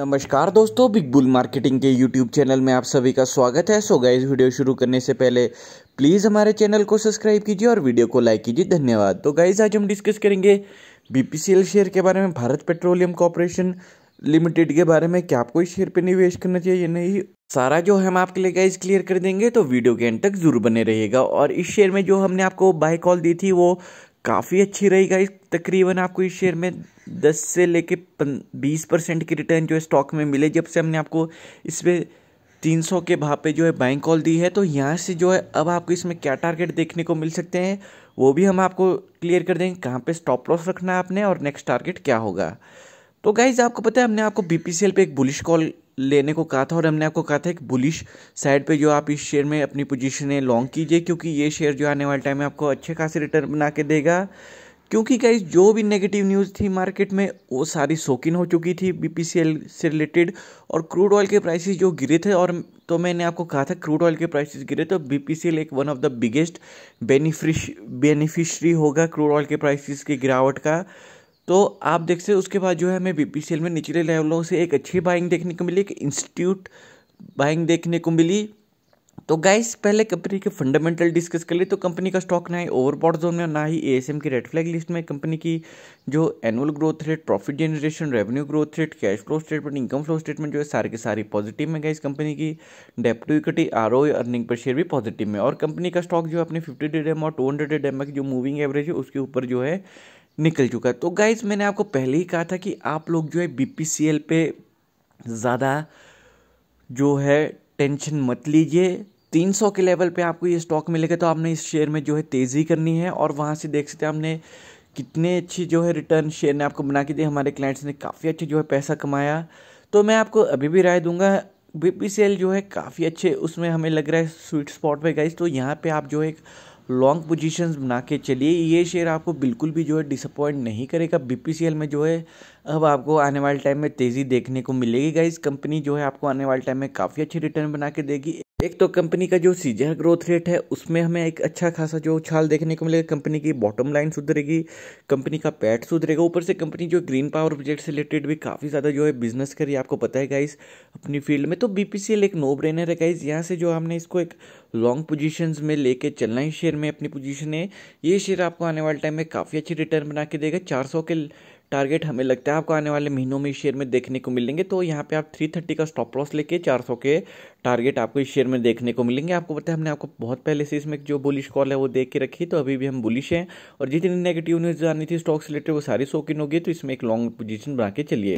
नमस्कार दोस्तों Big Bull marketing के यूट्यूब चैनल में आप सभी का स्वागत है सो गाइज वीडियो शुरू करने से पहले प्लीज़ हमारे चैनल को सब्सक्राइब कीजिए और वीडियो को लाइक कीजिए धन्यवाद तो गाइज आज हम डिस्कस करेंगे बीपीसीएल शेयर के बारे में भारत पेट्रोलियम कॉरपोरेशन लिमिटेड के बारे में क्या आपको इस शेयर पर निवेश करना चाहिए नहीं सारा जो हम आपके लिए गाइज क्लियर कर देंगे तो वीडियो के एंड तक जरूर बने रहेगा और इस शेयर में जो हमने आपको बाय कॉल दी थी वो काफ़ी अच्छी रही गाइज तकरीबन आपको इस शेयर में दस से लेके बीस परसेंट की रिटर्न जो है स्टॉक में मिले जब से हमने आपको इस पर तीन सौ के भाव पे जो है बैंक कॉल दी है तो यहाँ से जो है अब आपको इसमें क्या टारगेट देखने को मिल सकते हैं वो भी हम आपको क्लियर कर देंगे कहाँ पे स्टॉप लॉस रखना है आपने और नेक्स्ट टारगेट क्या होगा तो गाइज आपको पता है हमने आपको बी पी पर एक बुलिश कॉल लेने को कहा था और हमने आपको कहा था एक बुलिश साइड पे जो आप इस शेयर में अपनी पोजीशनें लॉन्ग कीजिए क्योंकि ये शेयर जो आने वाले टाइम में आपको अच्छे खासे रिटर्न बना के देगा क्योंकि गाइज जो भी नेगेटिव न्यूज़ थी मार्केट में वो सारी शौकीन हो चुकी थी बीपीसीएल से रिलेटेड और क्रूड ऑयल के प्राइसेस जो गिरे थे और तो मैंने आपको कहा था क्रूड ऑयल के प्राइसेस गिरे तो बीपीसीएल एक one of the biggest benefi beneficiary होगा क्रूड ऑयल के प्राइसेस की गिरावट का तो आप देख सकते उसके बाद जो है हमें बी में निचले लेवलों से एक अच्छी बाइंग देखने को मिली एक इंस्टीट्यूट बाइंग देखने को मिली तो गाइस पहले कंपनी के फंडामेंटल डिस्कस कर लिए तो कंपनी का स्टॉक ना ही ओवरबॉड जोन में ना ही एएसएम की रेड फ्लैग लिस्ट में कंपनी की जो annual growth rate profit generation revenue growth rate cash flow statement income flow statement जो है सारी की सारी पॉजिटिव में गाइस कंपनी की debt to equity or earning पर शेयर भी पॉजिटिव में और कंपनी का स्टॉक जो है अपने फिफ्टी डे डेम और टू हंड्रेड डे डेम की जो मूविंग एवरेज है उसके ऊपर जो है निकल चुका है तो गाइज मैंने आपको पहले ही कहा था कि आप लोग जो है बी पे ज़्यादा जो है टेंशन मत लीजिए 300 के लेवल पे आपको ये स्टॉक मिलेगा तो आपने इस शेयर में जो है तेज़ी करनी है और वहाँ से देख सकते हैं हमने कितने अच्छी जो है रिटर्न शेयर ने आपको बना के दिए हमारे क्लाइंट्स ने काफ़ी अच्छे जो है पैसा कमाया तो मैं आपको अभी भी राय दूंगा बी जो है काफ़ी अच्छे उसमें हमें लग रहा है स्वीट स्पॉट पर गई तो यहाँ पर आप जो है लॉन्ग पोजिशन बना के चलिए ये शेयर आपको बिल्कुल भी जो है डिसअपॉइंट नहीं करेगा बी में जो है अब आपको आने वाले टाइम में तेज़ी देखने को मिलेगी गाइस कंपनी जो है आपको आने वाले टाइम में काफ़ी अच्छी रिटर्न बना के देगी एक तो कंपनी का जो सीजर ग्रोथ रेट है उसमें हमें एक अच्छा खासा जो उछाल देखने को मिलेगा कंपनी की बॉटम लाइन सुधरेगी कंपनी का पैट सुधरेगा ऊपर से कंपनी जो ग्रीन पावर प्रोजेक्ट से रिलेटेड भी काफ़ी ज़्यादा जो है बिजनेस करी आपको पता है गाइस अपनी फील्ड में तो बी एक नो ब्रेनर है गाइस यहाँ से जो हमने इसको एक लॉन्ग पोजिशन में लेके चलना है शेयर में अपनी पोजिशन है ये शेयर आपको आने वाले टाइम में काफ़ी अच्छी रिटर्न बना के देगा चार के टारगेट हमें लगता है आपको आने वाले महीनों में इस शेयर में देखने को मिलेंगे तो यहाँ पे आप 330 का स्टॉप लॉस लेके 400 के टारगेट आपको इस शेयर में देखने को मिलेंगे आपको पता है हमने आपको बहुत पहले से इसमें जो बुलिश कॉल है वो देख के रखी तो अभी भी हम बुलिश हैं और जितनी नेगेटिव न्यूज़ आनी थी स्टॉक्स रिलेटेड वो सारी शोकिन होगी तो इसमें एक लॉन्ग पोजिशन बना के चलिए